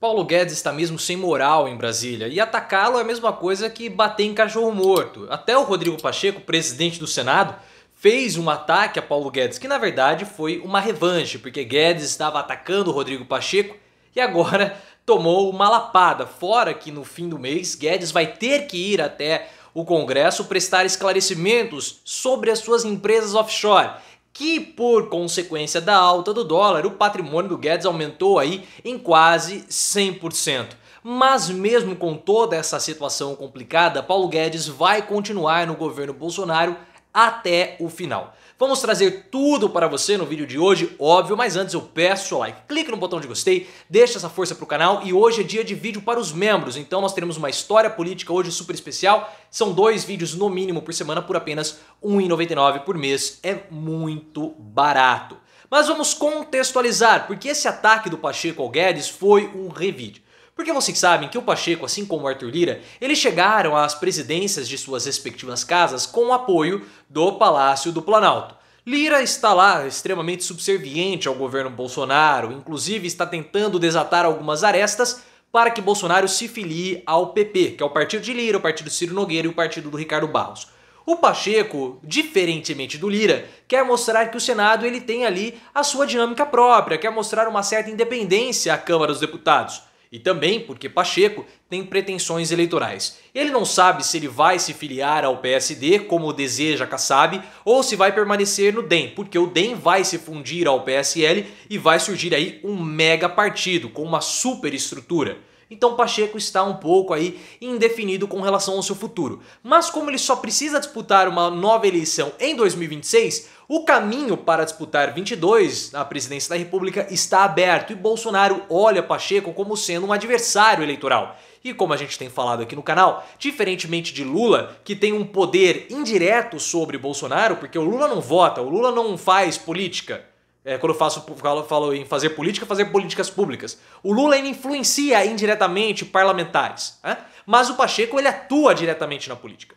Paulo Guedes está mesmo sem moral em Brasília e atacá-lo é a mesma coisa que bater em cachorro morto. Até o Rodrigo Pacheco, presidente do Senado, fez um ataque a Paulo Guedes, que na verdade foi uma revanche, porque Guedes estava atacando o Rodrigo Pacheco e agora tomou uma lapada. Fora que no fim do mês Guedes vai ter que ir até o Congresso prestar esclarecimentos sobre as suas empresas offshore que por consequência da alta do dólar, o patrimônio do Guedes aumentou aí em quase 100%. Mas mesmo com toda essa situação complicada, Paulo Guedes vai continuar no governo Bolsonaro até o final. Vamos trazer tudo para você no vídeo de hoje, óbvio, mas antes eu peço o like. Clique no botão de gostei, deixa essa força para o canal e hoje é dia de vídeo para os membros, então nós teremos uma história política hoje super especial. São dois vídeos no mínimo por semana por apenas R$ 1,99 por mês. É muito barato. Mas vamos contextualizar, porque esse ataque do Pacheco ao Guedes foi um revide. Porque vocês sabem que o Pacheco, assim como o Arthur Lira, eles chegaram às presidências de suas respectivas casas com o apoio do Palácio do Planalto. Lira está lá extremamente subserviente ao governo Bolsonaro, inclusive está tentando desatar algumas arestas para que Bolsonaro se filie ao PP, que é o partido de Lira, o partido do Ciro Nogueira e o partido do Ricardo Barros. O Pacheco, diferentemente do Lira, quer mostrar que o Senado ele tem ali a sua dinâmica própria, quer mostrar uma certa independência à Câmara dos Deputados. E também porque Pacheco tem pretensões eleitorais. Ele não sabe se ele vai se filiar ao PSD, como deseja Kassab, ou se vai permanecer no DEM, porque o DEM vai se fundir ao PSL e vai surgir aí um mega partido com uma superestrutura. Então Pacheco está um pouco aí indefinido com relação ao seu futuro. Mas como ele só precisa disputar uma nova eleição em 2026, o caminho para disputar 22 na presidência da República está aberto e Bolsonaro olha Pacheco como sendo um adversário eleitoral. E como a gente tem falado aqui no canal, diferentemente de Lula, que tem um poder indireto sobre Bolsonaro, porque o Lula não vota, o Lula não faz política, é, quando eu faço, falo, falo em fazer política, fazer políticas públicas. O Lula influencia indiretamente parlamentares, né? mas o Pacheco ele atua diretamente na política,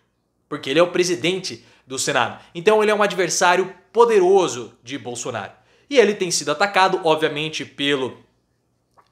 porque ele é o presidente do Senado. Então ele é um adversário poderoso de Bolsonaro. E ele tem sido atacado, obviamente, pelo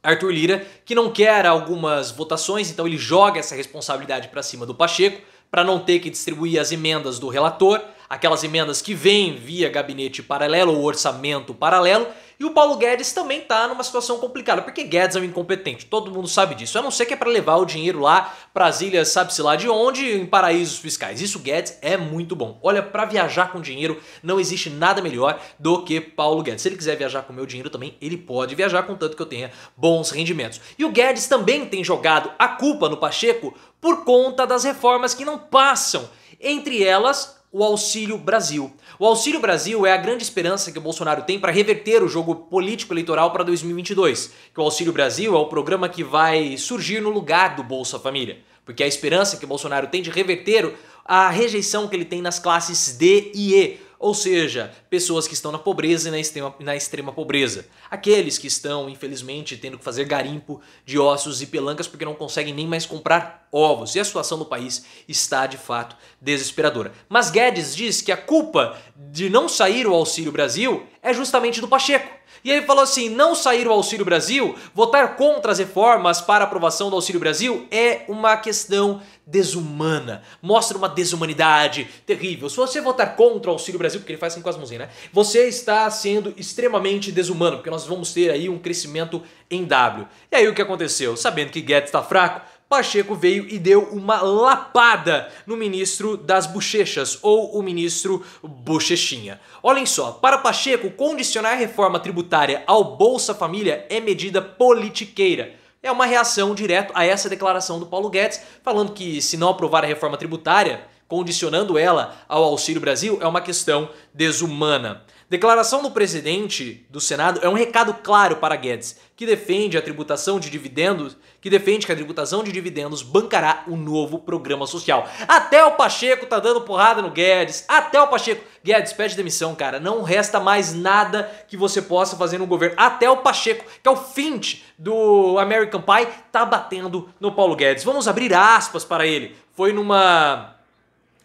Arthur Lira, que não quer algumas votações, então ele joga essa responsabilidade para cima do Pacheco para não ter que distribuir as emendas do relator aquelas emendas que vêm via gabinete paralelo ou orçamento paralelo. E o Paulo Guedes também está numa situação complicada, porque Guedes é um incompetente, todo mundo sabe disso, a não ser que é para levar o dinheiro lá para as ilhas, sabe-se lá de onde, em paraísos fiscais. Isso Guedes é muito bom. Olha, para viajar com dinheiro não existe nada melhor do que Paulo Guedes. Se ele quiser viajar com meu dinheiro também, ele pode viajar, contanto que eu tenha bons rendimentos. E o Guedes também tem jogado a culpa no Pacheco por conta das reformas que não passam. Entre elas, o Auxílio Brasil. O Auxílio Brasil é a grande esperança que o Bolsonaro tem para reverter o jogo político-eleitoral para 2022, que o Auxílio Brasil é o programa que vai surgir no lugar do Bolsa Família, porque é a esperança que o Bolsonaro tem de reverter a rejeição que ele tem nas classes D e E, ou seja, pessoas que estão na pobreza e na extrema, na extrema pobreza. Aqueles que estão, infelizmente, tendo que fazer garimpo de ossos e pelancas porque não conseguem nem mais comprar ovos. E a situação do país está, de fato, desesperadora. Mas Guedes diz que a culpa de não sair o Auxílio Brasil é justamente do Pacheco. E ele falou assim: não sair o Auxílio Brasil, votar contra as reformas para aprovação do Auxílio Brasil é uma questão desumana. Mostra uma desumanidade terrível. Se você votar contra o Auxílio Brasil, porque ele faz assim com as mãozinhas, né? Você está sendo extremamente desumano, porque nós vamos ter aí um crescimento em W. E aí o que aconteceu? Sabendo que Guedes está fraco, Pacheco veio e deu uma lapada no ministro das bochechas, ou o ministro Bochechinha. Olhem só, para Pacheco, condicionar a reforma tributária ao Bolsa Família é medida politiqueira é uma reação direto a essa declaração do Paulo Guedes, falando que se não aprovar a reforma tributária, condicionando ela ao Auxílio Brasil, é uma questão desumana. Declaração do presidente do Senado é um recado claro para Guedes, que defende a tributação de dividendos, que defende que a tributação de dividendos bancará o novo programa social. Até o Pacheco tá dando porrada no Guedes, até o Pacheco. Guedes, pede demissão, cara. Não resta mais nada que você possa fazer no governo. Até o Pacheco, que é o fint do American Pie, tá batendo no Paulo Guedes. Vamos abrir aspas para ele. Foi numa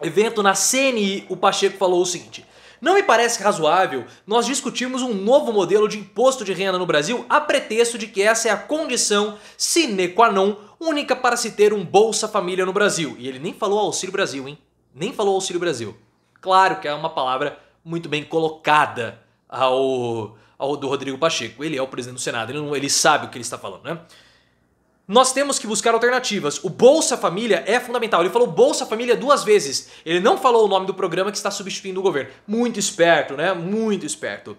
evento na CNI, o Pacheco falou o seguinte: não me parece razoável nós discutirmos um novo modelo de imposto de renda no Brasil a pretexto de que essa é a condição sine qua non única para se ter um Bolsa Família no Brasil. E ele nem falou Auxílio Brasil, hein? Nem falou Auxílio Brasil. Claro que é uma palavra muito bem colocada ao, ao do Rodrigo Pacheco. Ele é o presidente do Senado, ele, não, ele sabe o que ele está falando, né? nós temos que buscar alternativas. O Bolsa Família é fundamental. Ele falou Bolsa Família duas vezes. Ele não falou o nome do programa que está substituindo o governo. Muito esperto, né? Muito esperto.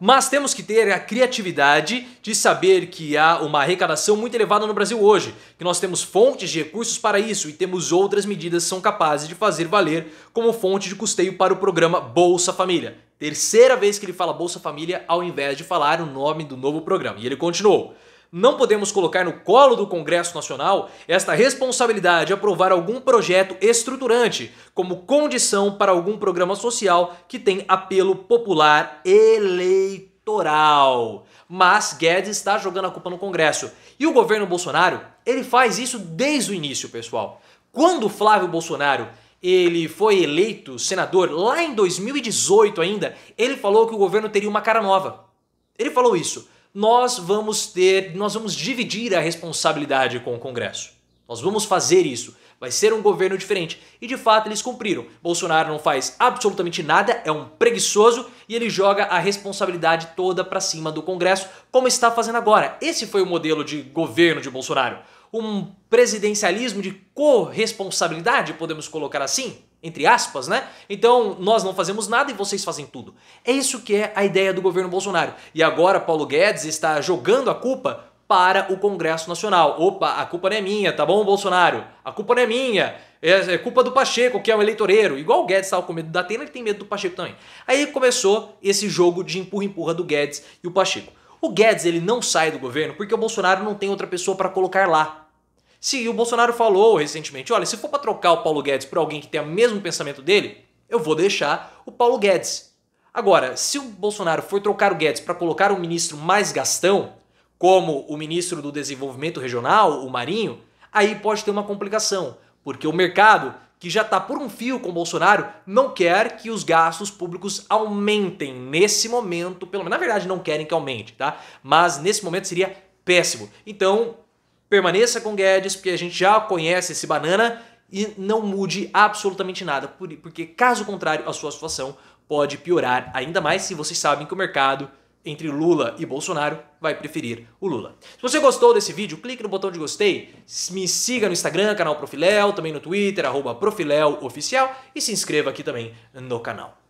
Mas temos que ter a criatividade de saber que há uma arrecadação muito elevada no Brasil hoje, que nós temos fontes de recursos para isso e temos outras medidas que são capazes de fazer valer como fonte de custeio para o programa Bolsa Família. Terceira vez que ele fala Bolsa Família ao invés de falar o nome do novo programa. E ele continuou. Não podemos colocar no colo do Congresso Nacional esta responsabilidade de aprovar algum projeto estruturante como condição para algum programa social que tem apelo popular eleitoral. Mas Guedes está jogando a culpa no Congresso. E o governo Bolsonaro, ele faz isso desde o início, pessoal. Quando Flávio Bolsonaro ele foi eleito senador lá em 2018 ainda, ele falou que o governo teria uma cara nova. Ele falou isso nós vamos ter, nós vamos dividir a responsabilidade com o Congresso. Nós vamos fazer isso. Vai ser um governo diferente. E de fato eles cumpriram. Bolsonaro não faz absolutamente nada, é um preguiçoso e ele joga a responsabilidade toda para cima do Congresso, como está fazendo agora. Esse foi o modelo de governo de Bolsonaro. Um presidencialismo de corresponsabilidade, podemos colocar assim? entre aspas, né? Então nós não fazemos nada e vocês fazem tudo. É isso que é a ideia do governo Bolsonaro. E agora Paulo Guedes está jogando a culpa para o Congresso Nacional. Opa, a culpa não é minha, tá bom, Bolsonaro? A culpa não é minha. É, é culpa do Pacheco, que é um eleitoreiro. Igual o Guedes estava com medo da Atena, ele tem medo do Pacheco também. Aí começou esse jogo de empurra-empurra do Guedes e o Pacheco. O Guedes ele não sai do governo porque o Bolsonaro não tem outra pessoa para colocar lá. Se o Bolsonaro falou recentemente, olha, se for para trocar o Paulo Guedes por alguém que tem o mesmo pensamento dele, eu vou deixar o Paulo Guedes. Agora, se o Bolsonaro for trocar o Guedes para colocar um ministro mais gastão, como o ministro do Desenvolvimento Regional, o Marinho, aí pode ter uma complicação, porque o mercado, que já está por um fio com o Bolsonaro, não quer que os gastos públicos aumentem nesse momento, pelo menos. Na verdade, não querem que aumente, tá? Mas nesse momento seria péssimo. Então, permaneça com Guedes, porque a gente já conhece esse banana e não mude absolutamente nada, porque caso contrário, a sua situação pode piorar ainda mais se vocês sabem que o mercado entre Lula e Bolsonaro vai preferir o Lula. Se você gostou desse vídeo, clique no botão de gostei, me siga no Instagram, canal Profilel, também no Twitter, arroba Profileloficial e se inscreva aqui também no canal.